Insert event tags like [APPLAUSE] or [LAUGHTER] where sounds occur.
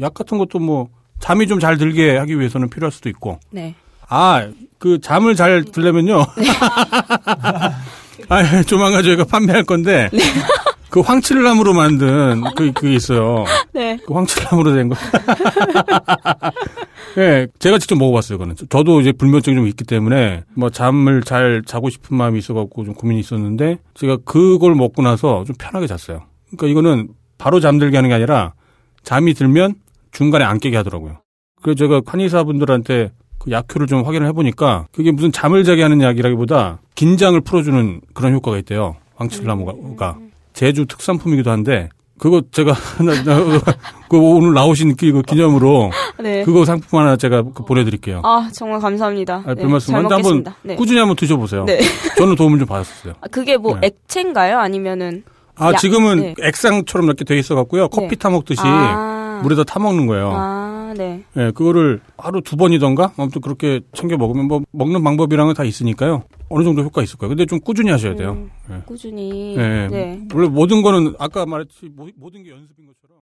약 같은 것도 뭐 잠이 좀 잘 들게 하기 위해서는 필요할 수도 있고. 네. 아, 그 잠을 잘 들려면요. 네. [LAUGHS] 아, 예, 조만간 저희가 판매할 건데. 네. 그황칠나으로 만든 그 그게 있어요. 네. 그황칠나으로된 거. [LAUGHS] 예, 네, 제가 직접 먹어봤어요. 그는 거 저도 이제 불면증이 좀 있기 때문에 뭐 잠을 잘 자고 싶은 마음이 있어갖고 좀 고민이 있었는데 제가 그걸 먹고 나서 좀 편하게 잤어요. 그러니까 이거는 바로 잠들게 하는 게 아니라 잠이 들면 중간에 안 깨게 하더라고요. 그래서 제가 한의사분들한테 그 약효를 좀 확인을 해보니까 그게 무슨 잠을 자게 하는 약이라기보다 긴장을 풀어주는 그런 효과가 있대요. 황칠나무가. 음. 제주 특산품이기도 한데 그거 제가 [LAUGHS] 하나, 그 오늘 나오신 그 기념으로 [LAUGHS] 네. 그거 상품 하나 제가 그 보내드릴게요. 아 정말 감사합니다. 아, 네, 별 네, 말씀. 잘 한번 네. 꾸준히 한번 드셔보세요. 네. [LAUGHS] 저는 도움을 좀 받았어요. 었 아, 그게 뭐 네. 액체인가요? 아니면은? 아 약. 지금은 네. 액상처럼 이렇게 돼 있어 갖고요. 커피 타 먹듯이. 아. 물에다 타 먹는 거예요. 아, 네. 예, 그거를 하루 두 번이던가 아무튼 그렇게 챙겨 먹으면 뭐 먹는 방법이랑은 다 있으니까요. 어느 정도 효과 있을 거예요. 근데 좀 꾸준히 하셔야 돼요. 음, 예. 꾸준히. 예, 네. 원래 모든 거는 아까 말했듯이 모든 게 연습인 것처럼.